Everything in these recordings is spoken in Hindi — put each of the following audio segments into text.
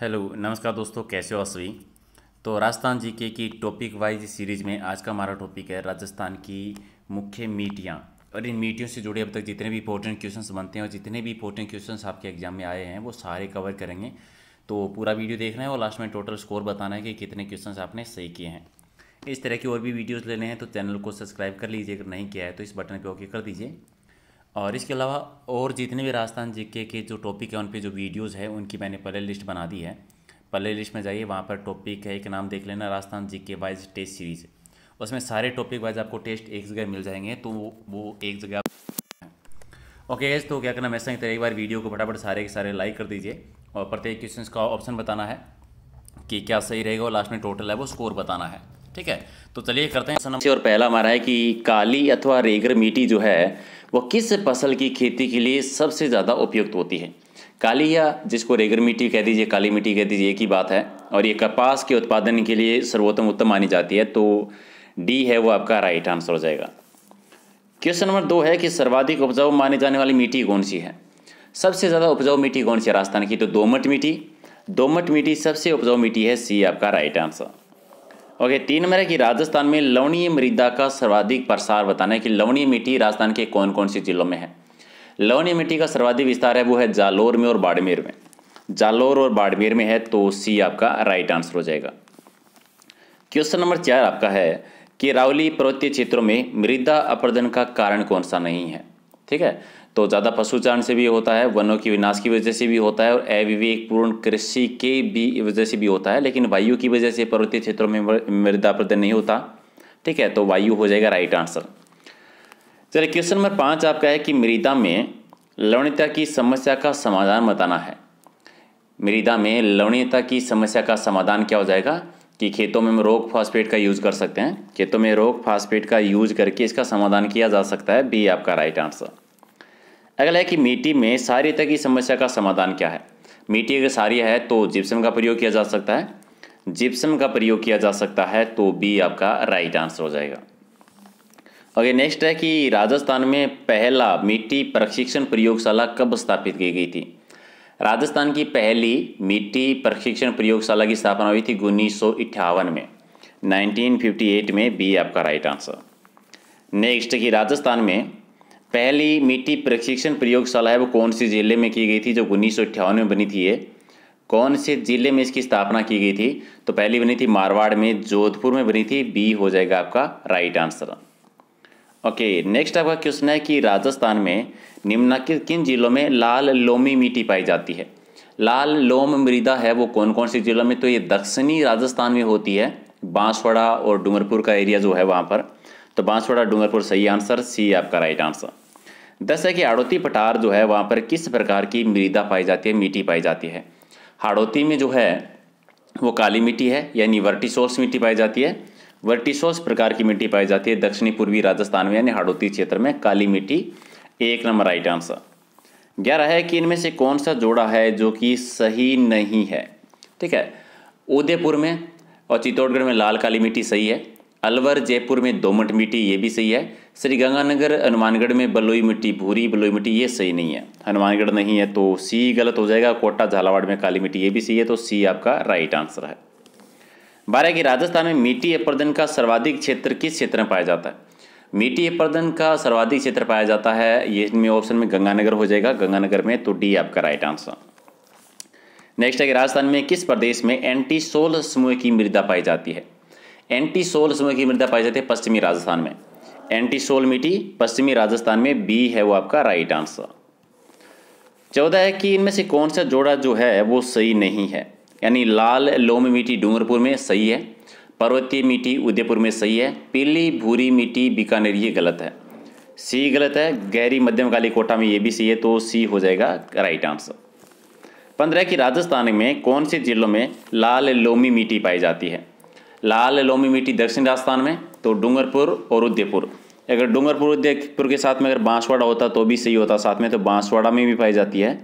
हेलो नमस्कार दोस्तों कैसे हो सभी तो राजस्थान जीके की टॉपिक वाइज सीरीज में आज का हमारा टॉपिक है राजस्थान की मुख्य मीटियाँ और इन मीटियों से जुड़े अब तक जितने भी इंपॉर्टेंट क्वेश्चन बनते हैं और जितने भी इंपॉर्टेंट क्वेश्चन आपके एग्जाम में आए हैं वो सारे कवर करेंगे तो पूरा वीडियो देखना है और लास्ट में टोटल स्कोर बताना है कि कितने क्वेश्चन आपने सही किए हैं इस तरह की और भी वीडियोज़ लेने हैं तो चैनल को सब्सक्राइब कर लीजिए अगर नहीं किया है तो इस बटन पर ओके कर दीजिए और इसके अलावा और जितने भी राजस्थान जीके के जो टॉपिक है उन पे जो वीडियोस है उनकी मैंने प्ले लिस्ट बना दी है प्ले लिस्ट में जाइए वहाँ पर टॉपिक है एक नाम देख लेना Rajasthan GK wise test series उसमें सारे टॉपिक वाइज आपको टेस्ट एक जगह मिल जाएंगे तो वो वो एक जगह ओके एज तो क्या करना मैं संग एक बार वीडियो को फटाफट सारे के सारे लाइक कर दीजिए और प्रत्येक क्वेश्चन का ऑप्शन बताना है कि क्या सही रहेगा और लास्ट में टोटल है वो स्कोर बताना है ठीक है तो चलिए करते हैं सनम और पहला हमारा है कि काली अथवा रेगर मिट्टी जो है वो किस फसल की खेती के लिए सबसे ज़्यादा उपयुक्त होती है काली या जिसको रेगर मिट्टी कह दीजिए काली मिट्टी कह दीजिए एक ही बात है और ये कपास के उत्पादन के लिए सर्वोत्तम उत्तम मानी जाती है तो डी है वो आपका राइट आंसर हो जाएगा क्वेश्चन नंबर दो है कि सर्वाधिक उपजाऊ माने जाने वाली मिट्टी कौन सी है सबसे ज़्यादा उपजाऊ मिट्टी कौन सी है राजस्थान की तो दोमट मिट्टी दोमट मिट्टी सबसे उपजाऊ मिट्टी है सी आपका राइट आंसर ओके okay, तीन नंबर है कि राजस्थान में लवणीय मृदा का सर्वाधिक प्रसार बताना है कि लवणीय मिट्टी राजस्थान के कौन कौन से जिलों में है लवणीय मिट्टी का सर्वाधिक विस्तार है वो है जालोर में और बाड़मेर में जालोर और बाड़मेर में है तो सी आपका राइट आंसर हो जाएगा क्वेश्चन नंबर चार आपका है कि रावली पर्वतीय क्षेत्रों में मृदा अपर्दन का कारण कौन सा नहीं है ठीक है तो ज़्यादा पशुचारण से भी होता है वनों की विनाश की वजह से भी होता है और अविवेक पूर्ण कृषि के भी वजह से भी होता है लेकिन वायु की वजह से पर्वतीय क्षेत्रों में मृदा प्रदन नहीं होता ठीक है तो वायु हो जाएगा राइट आंसर चलिए क्वेश्चन नंबर पाँच आपका है कि मृदा में लवणता की समस्या का समाधान बताना है मृदा में लवणीयता की समस्या का समाधान क्या हो जाएगा कि खेतों में हम रोग फास्फेट का यूज़ कर सकते हैं खेतों में रोग फास्फेट का यूज करके इसका समाधान किया जा सकता है बी आपका राइट आंसर अगला है कि मिट्टी में सारिता की समस्या का समाधान क्या है मिट्टी अगर सारी है तो जिप्सम का प्रयोग किया जा सकता है जिप्सम का प्रयोग किया जा सकता है तो बी आपका राइट आंसर हो जाएगा अगर नेक्स्ट है कि राजस्थान में पहला मिट्टी प्रशिक्षण प्रयोगशाला कब स्थापित की गई थी राजस्थान की पहली मिट्टी प्रशिक्षण प्रयोगशाला की स्थापना हुई थी उन्नीस में 1958 में बी आपका राइट आंसर नेक्स्ट कि राजस्थान में पहली मिट्टी प्रशिक्षण प्रयोगशाला है वो कौन से ज़िले में की गई थी जो उन्नीस सौ में बनी थी ये कौन से ज़िले में इसकी स्थापना की गई थी तो पहली बनी थी मारवाड़ में जोधपुर में बनी थी बी हो जाएगा आपका राइट आंसर ओके नेक्स्ट आपका क्वेश्चन है कि राजस्थान में निम्नलिखित किन जिलों में लाल लोमी मिट्टी पाई जाती है लाल लोम मृदा है वो कौन कौन से जिलों में तो ये दक्षिणी राजस्थान में होती है बांसवाड़ा और डूंगरपुर का एरिया जो है वहाँ पर तो बांसवाड़ा डूंगरपुर सही आंसर सी आपका राइट आंसर दस है कि हाड़ोती पठार जो है वहाँ पर किस प्रकार की मृदा पाई जाती है मिट्टी पाई जाती है हाड़ोती में जो है वो काली मिट्टी है यानी वर्टिसोस मिट्टी पाई जाती है वर्टिसोस प्रकार की मिट्टी पाई जाती है दक्षिणी पूर्वी राजस्थान में यानी हाड़ोती क्षेत्र में काली मिट्टी एक नंबर राइट आंसर ग्यारह है कि इनमें से कौन सा जोड़ा है जो कि सही नहीं है ठीक है उदयपुर में और चित्तौड़गढ़ में लाल काली मिट्टी सही है अलवर जयपुर में दोमट मिट्टी ये भी सही है श्री गंगानगर हनुमानगढ़ में बलोई मिट्टी भूरी बलोई मिट्टी ये सही नहीं है हनुमानगढ़ नहीं है तो सी गलत हो जाएगा कोटा झालावाड़ में काली मिट्टी ये भी सही है तो सी आपका राइट आंसर है बारह की राजस्थान में मिट्टी अपर्दन का सर्वाधिक क्षेत्र किस क्षेत्र में पाया जाता है मिट्टी अपर्दन का सर्वाधिक क्षेत्र पाया जाता है ये इसमें ऑप्शन में गंगानगर हो जाएगा गंगानगर में तो डी आपका राइट आंसर नेक्स्ट है कि राजस्थान में किस प्रदेश में एंटी सोल समूह की मृदा पाई जाती है एंटी सोल समूह की मृदा पाई जाती है पश्चिमी राजस्थान में एंटी सोल मिट्टी पश्चिमी राजस्थान में बी है वो आपका राइट आंसर चौदह है कि इनमें से कौन सा जोड़ा जो है वो सही नहीं है यानी लाल लोम मिट्टी डूंगरपुर में सही है पर्वतीय मिट्टी उदयपुर में सही है पीली भूरी मिट्टी बीकानेर ये गलत है सी गलत है गहरी मध्यम काली कोटा में ये भी सही है तो सी हो जाएगा राइट आंसर पंद्रह की राजस्थान में कौन से जिलों में लाल लोमी मिट्टी पाई जाती है लाल लोमी मिट्टी दक्षिण राजस्थान में तो डूंगरपुर और उदयपुर अगर डूंगरपुर उदयपुर के साथ में अगर बांसवाड़ा होता तो भी सही होता साथ में तो बांसवाड़ा में भी पाई जाती है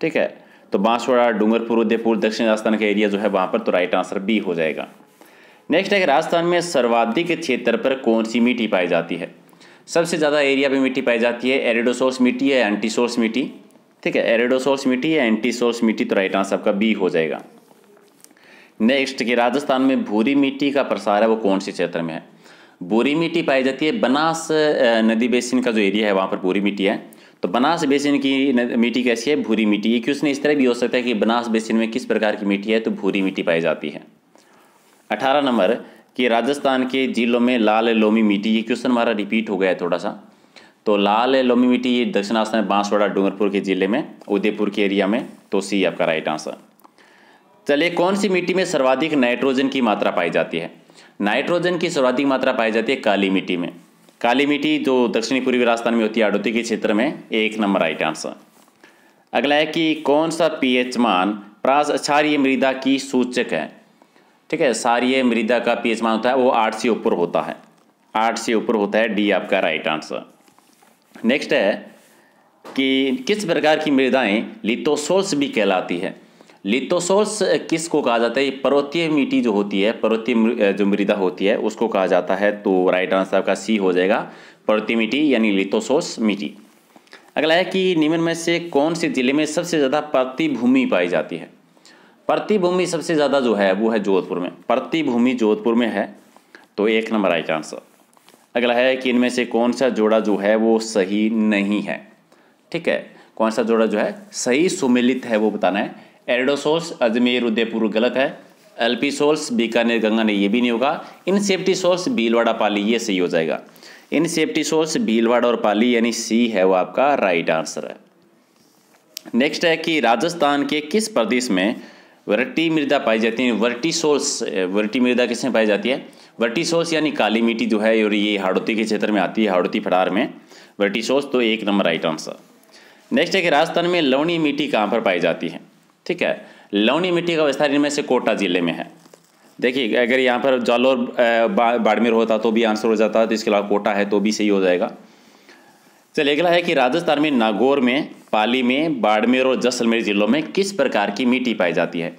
ठीक है तो बांसवाड़ा डूंगरपुर उदयपुर दक्षिण राजस्थान का एरिया जो है वहाँ पर तो राइट आंसर बी हो जाएगा नेक्स्ट है राजस्थान में सर्वाधिक क्षेत्र पर कौन सी मिट्टी पाई जाती है सबसे ज़्यादा एरिया पर मिट्टी पाई जाती है एरेडोसोर्स मिट्टी है एंटीसोर्स मिट्टी ठीक है एरेडोसोर्स मिट्टी या एंटीसोर्स मिट्टी तो राइट आंसर आपका बी हो जाएगा नेक्स्ट कि राजस्थान में भूरी मिट्टी का प्रसार है वो कौन से क्षेत्र में है भूरी मिट्टी पाई जाती है बनास नदी बेसिन का जो एरिया है वहाँ पर भूरी मिट्टी है तो बनास बेसिन की मिट्टी कैसी है भूरी मिट्टी ये क्वेश्चन इस तरह भी हो सकता है कि बनास बेसिन में किस प्रकार की मिट्टी है तो भूरी मिट्टी पाई जाती है अठारह नंबर कि राजस्थान के जिलों में लाल लोमी मिट्टी ये क्वेश्चन हमारा रिपीट हो गया है थोड़ा सा तो लाल लोमी मिट्टी ये दक्षिण आसाम बांसवाड़ा डूंगरपुर के जिले में उदयपुर के एरिया में तो सी आपका राइट आंसर चलिए कौन सी मिट्टी में सर्वाधिक नाइट्रोजन की मात्रा पाई जाती है नाइट्रोजन की सर्वाधिक मात्रा पाई जाती है काली मिट्टी में काली मिट्टी जो दक्षिणी पूर्वी राजस्थान में होती है आडोती के क्षेत्र में एक नंबर राइट आंसर अगला है कि कौन सा पीएच मान प्रास अचार्य मृदा की सूचक है ठीक है सारिय मृदा का पीएच मान होता है वो आठ से ऊपर होता है आठ से ऊपर होता है डी आपका राइट आंसर नेक्स्ट है कि किस प्रकार की मृदाएं लिथोसोल्स भी कहलाती है लिथोसोल्स किस को कहा जाता है पर्वतीय मिट्टी जो होती है पर्वतीय जो मृदा होती है उसको कहा जाता है तो राइट आंसर आपका सी हो जाएगा पर्वतीय मिट्टी यानी लिथोसोल्स मिट्टी अगला है कि निम्न में से कौन से जिले में सबसे ज़्यादा प्रतिभूमि पाई जाती है प्रतिभूमि सबसे ज़्यादा जो है वो है जोधपुर में प्रतिभूमि जोधपुर में है तो एक नंबर राइट आंसर अगला है कि इनमें से कौन सा जोड़ा जो है वो सही नहीं है ठीक है कौन सा जोड़ा जो है सही सुमिलित है वो बताना है एरिडोसोल्स अजमेर उदयपुर गलत है एलपी सोल्स बीकानेर गंगा ने ये भी नहीं होगा इन सेफ्टी सोल्स भीलवाड़ा पाली ये सही हो जाएगा इन सेफ्टी सोल्स भीलवाड़ा और पाली यानी सी है वो आपका राइट आंसर है नेक्स्ट है कि राजस्थान के किस प्रदेश में वर्टी मृदा पाई जाती है सोल्स वर्टी मृदा में पाई जाती है सोल्स यानी काली मिट्टी जो है और ये हाड़ोती के क्षेत्र में आती है हाड़ोती फटार में सोल्स तो एक नंबर राइट आंसर नेक्स्ट है कि राजस्थान में लवणी मिट्टी कहाँ पर पाई जाती है ठीक है लौनी मिट्टी का विस्तार इनमें से कोटा जिले में है देखिए अगर यहाँ पर जालोर बाड़मेर होता तो भी आंसर हो जाता तो इसके अलावा कोटा है तो भी सही हो जाएगा चलिए अगला है कि राजस्थान में नागौर में पाली में बाड़मेर और जैसलमेर जिलों में किस प्रकार की मिट्टी पाई जाती है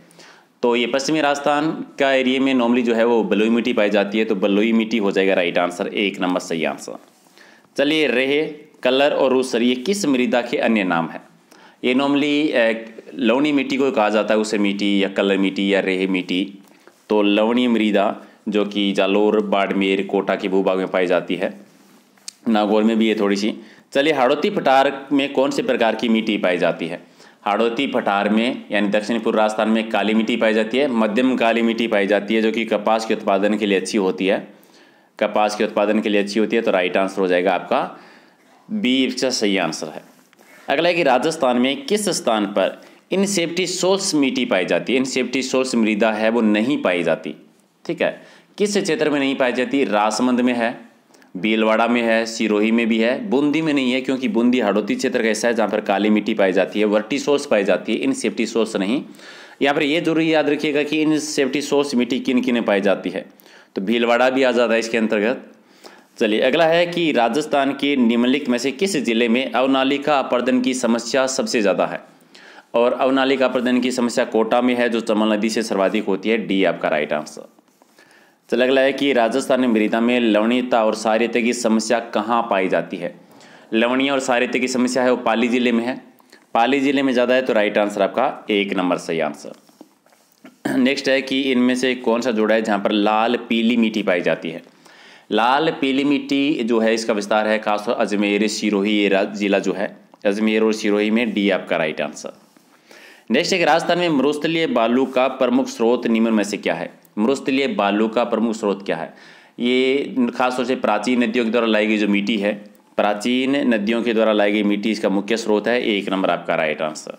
तो ये पश्चिमी राजस्थान का एरिया में नॉर्मली जो है वो बलुई मिट्टी पाई जाती है तो बलुई मिट्टी हो जाएगा राइट आंसर एक नंबर सही आंसर चलिए रहे कलर और रूसर ये किस मृदा के अन्य नाम है ये नॉर्मली uh, लवणी मिट्टी को कहा जाता है उसे मिट्टी या कलर मिट्टी या रेह मिट्टी तो लवणी मृदा जो कि जालोर बाड़मेर कोटा के भूभाग में पाई जाती है नागौर में भी ये थोड़ी सी चलिए हाड़ौती पठार में कौन से प्रकार की मिट्टी पाई जाती है हाड़ौती पठार में यानी दक्षिण पूर्व राजस्थान में काली मिट्टी पाई जाती है मध्यम काली मिट्टी पाई जाती है जो कि कपास के उत्पादन के लिए अच्छी होती है कपास के उत्पादन के लिए अच्छी होती है तो राइट आंसर हो जाएगा आपका बी इसका सही आंसर है अगला है कि राजस्थान में किस स्थान पर सेफ्टी सोल्स मिट्टी पाई जाती है सेफ्टी सोल्स मृदा है वो नहीं पाई जाती ठीक है किस क्षेत्र में नहीं पाई जाती रासमंद में है भीलवाड़ा में है सिरोही में भी है बूंदी में नहीं है क्योंकि बूंदी हड़ौती क्षेत्र का ऐसा है जहाँ पर काली मिट्टी पाई जाती है वर्टी सोर्स पाई जाती है इन सेफ्टी सोर्स नहीं यहाँ पर ये जरूर याद रखिएगा कि इन सेफ्टी सोर्स मिट्टी किन किन पाई जाती है तो भीलवाड़ा भी आ जाता है इसके अंतर्गत चलिए अगला है कि राजस्थान के निम्नलिखित में से किस ज़िले में अवनालिका अपर्दन की समस्या सबसे ज़्यादा है और अवनालिका अपर्दन की समस्या कोटा में है जो चमल नदी से सर्वाधिक होती है डी आपका राइट आंसर चलिए अगला है कि राजस्थान में मृदा में लवणीयता और सारित्य की समस्या कहाँ पाई जाती है लवणीय और सारित्य की समस्या है वो पाली ज़िले में है पाली ज़िले में ज़्यादा है तो राइट आंसर आपका एक नंबर सही आंसर नेक्स्ट है कि इनमें से कौन सा जोड़ा है जहाँ पर लाल पीली मीठी पाई जाती है लाल पीली मिट्टी जो है इसका विस्तार है खासतौर अजमेर सिरोही ये ज़िला जो है अजमेर और सिरोही में डी आपका राइट आंसर नेक्स्ट एक राजस्थान में मरुस्थलीय बालू का प्रमुख स्रोत निम्न में से क्या है मरुस्थलीय बालू का प्रमुख स्रोत क्या है ये खासतौर से प्राचीन नदियों के द्वारा लाई गई जो मिट्टी है प्राचीन नदियों के द्वारा लाई गई मिट्टी इसका मुख्य स्रोत है एक नंबर आपका राइट आंसर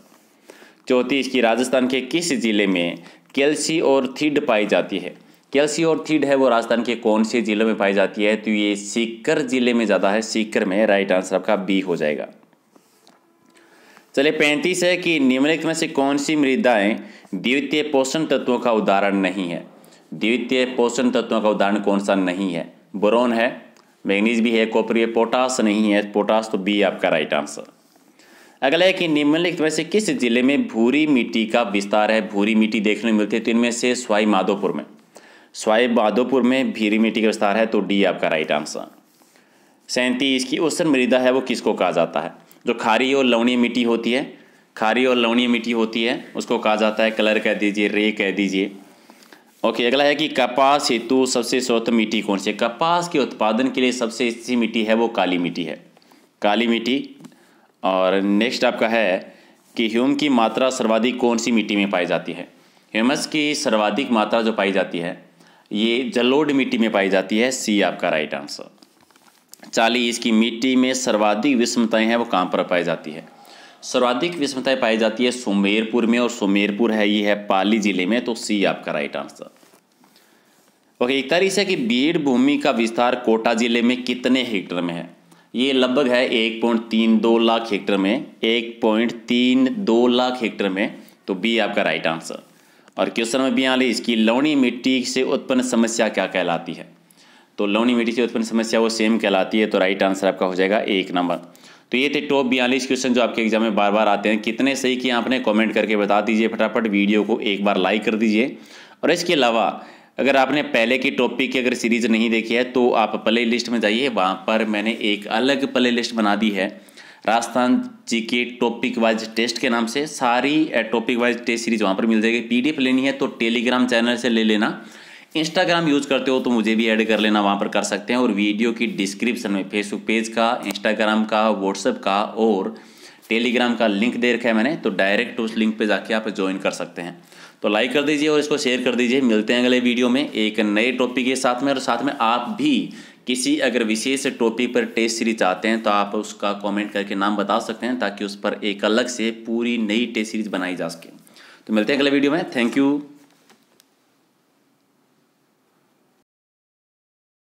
चौथी इसकी राजस्थान के किस जिले में कैल्सी और थीड पाई जाती है और थीड है वो राजस्थान के कौन से जिलों में पाई जाती है तो ये सीकर जिले में ज़्यादा है सीकर में राइट आंसर आपका बी हो जाएगा चलिए पैंतीस है कि निम्नलिखित में से कौन सी मृदाएं द्वितीय पोषण तत्वों का उदाहरण नहीं है द्वितीय पोषण तत्वों का उदाहरण कौन सा नहीं है बोरोन है मैग्नीज भी है कॉपर पोटास नहीं है पोटास तो बी आपका राइट आंसर अगला है कि निम्नलिखित में से किस जिले में भूरी मिट्टी का विस्तार है भूरी मिट्टी देखने में मिलती है तो इनमें से स्वाई माधोपुर में स्वाई बहादुरपुर में भीरी मिट्टी का विस्तार है तो डी आपका राइट आंसर सैंतीस की उसर मृदा है वो किसको कहा जाता है जो खारी और लवणीय मिट्टी होती है खारी और लवणीय मिट्टी होती है उसको कहा जाता है कलर कह दीजिए रे कह दीजिए ओके अगला है कि कपास हेतु सबसे स्वस्थ मिट्टी कौन सी है कपास के उत्पादन के लिए सबसे अच्छी मिट्टी है वो काली मिट्टी है काली मिट्टी और नेक्स्ट आपका है कि ह्यूम की मात्रा सर्वाधिक कौन सी मिट्टी में पाई जाती है ह्यूमस की सर्वाधिक मात्रा जो पाई जाती है ये जलोढ़ मिट्टी में पाई जाती है सी आपका राइट आंसर चालीस की मिट्टी में सर्वाधिक विषमताएं हैं वो कहाँ पर पाई जाती है सर्वाधिक विषमताएं पाई जाती है सुमेरपुर में और सुमेरपुर है ये है पाली जिले में तो सी आपका राइट आंसर ओके इकतालीस है कि बीड़ भूमि का विस्तार कोटा जिले में कितने हेक्टर में है ये लगभग है एक पॉइंट तीन दो लाख हेक्टर में एक पॉइंट तीन दो लाख हेक्टर में तो बी आपका राइट आंसर और क्वेश्चन नंबर बयालीस की लवणी मिट्टी से उत्पन्न समस्या क्या कहलाती है तो लवणी मिट्टी से उत्पन्न समस्या वो सेम कहलाती है तो राइट आंसर आपका हो जाएगा एक नंबर तो ये थे टॉप बयालीस क्वेश्चन जो आपके एग्जाम में बार बार आते हैं कितने सही किए आपने कमेंट करके बता दीजिए फटाफट वीडियो को एक बार लाइक कर दीजिए और इसके अलावा अगर आपने पहले की टॉपिक की अगर सीरीज नहीं देखी है तो आप प्ले लिस्ट में जाइए वहाँ पर मैंने एक अलग प्ले लिस्ट बना दी है राजस्थान जी के टॉपिक वाइज टेस्ट के नाम से सारी टॉपिक वाइज टेस्ट सीरीज वहाँ पर मिल जाएगी पीडीएफ लेनी है तो टेलीग्राम चैनल से ले लेना इंस्टाग्राम यूज़ करते हो तो मुझे भी ऐड कर लेना वहाँ पर कर सकते हैं और वीडियो की डिस्क्रिप्शन में फेसबुक पेज का इंस्टाग्राम का व्हाट्सएप का और टेलीग्राम का लिंक दे रखा है मैंने तो डायरेक्ट उस लिंक पे जाके आप ज्वाइन कर सकते हैं तो लाइक कर दीजिए और इसको शेयर कर दीजिए मिलते हैं अगले वीडियो में एक नए टॉपिक के साथ में और साथ में आप भी किसी अगर विशेष टॉपिक पर टेस्ट सीरीज चाहते हैं तो आप उसका कमेंट करके नाम बता सकते हैं ताकि उस पर एक अलग से पूरी नई टेस्ट सीरीज बनाई जा सके तो मिलते हैं अगले वीडियो में थैंक यू